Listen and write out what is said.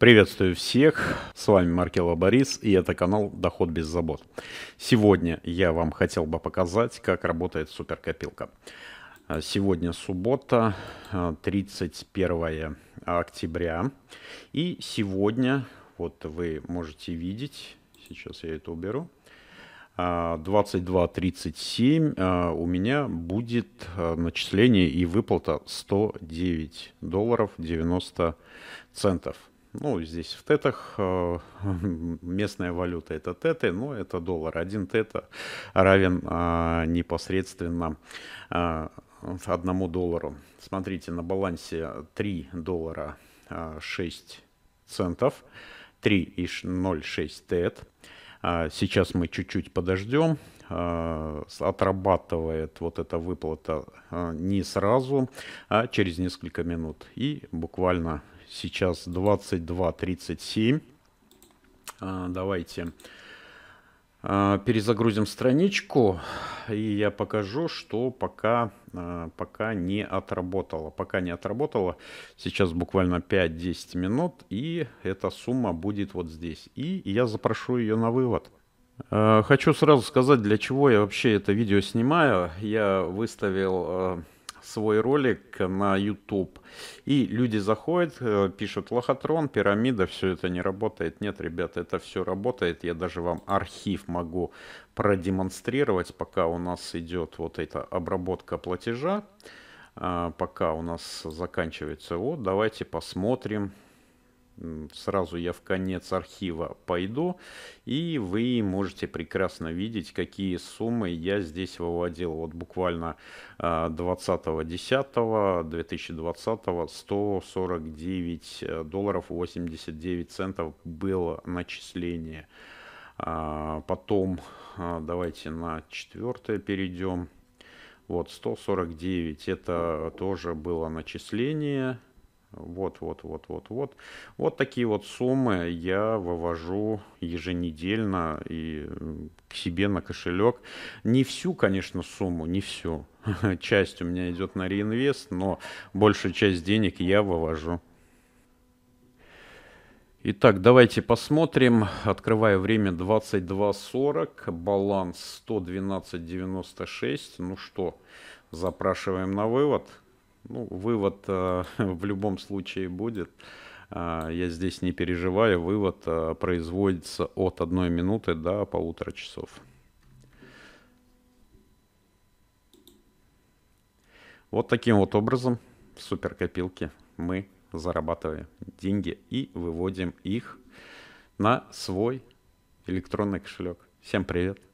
Приветствую всех, с вами Маркела Борис и это канал Доход без забот. Сегодня я вам хотел бы показать, как работает суперкопилка. А, сегодня суббота, 31 а, октября. И сегодня, вот вы можете видеть, сейчас я это уберу, 22.37 а, у меня будет начисление и выплата 109 долларов 90 центов. Ну, здесь в тетах э, местная валюта это теты, но это доллар. Один тета равен а, непосредственно а, одному доллару. Смотрите, на балансе 3 доллара 6 а, центов, 3,06 тет. Сейчас мы чуть-чуть подождем, отрабатывает вот эта выплата не сразу, а через несколько минут. И буквально сейчас 22.37. А, давайте а, перезагрузим страничку, и я покажу, что пока, а, пока не отработало. Пока не отработало, сейчас буквально 5-10 минут, и эта сумма будет вот здесь. И я запрошу ее на вывод. Хочу сразу сказать, для чего я вообще это видео снимаю. Я выставил свой ролик на YouTube. И люди заходят, э, пишут лохотрон, пирамида, все это не работает. Нет, ребята, это все работает. Я даже вам архив могу продемонстрировать, пока у нас идет вот эта обработка платежа. А, пока у нас заканчивается. Вот, давайте посмотрим сразу я в конец архива пойду, и вы можете прекрасно видеть, какие суммы я здесь выводил. Вот буквально 20.10.2020 а, 149 э, долларов 89 центов было начисление. А, потом а, давайте на четвертое перейдем. Вот 149 это тоже было начисление. Вот, вот, вот, вот, вот. Вот такие вот суммы я вывожу еженедельно и к себе на кошелек. Не всю, конечно, сумму, не всю. Часть у меня идет на реинвест, но большую часть денег я вывожу. Итак, давайте посмотрим. Открываю время 22.40, баланс 112.96. Ну что, запрашиваем на вывод. Ну, вывод э, в любом случае будет. А, я здесь не переживаю, вывод э, производится от одной минуты до полутора часов. Вот таким вот образом в суперкопилке мы зарабатываем деньги и выводим их на свой электронный кошелек. Всем привет!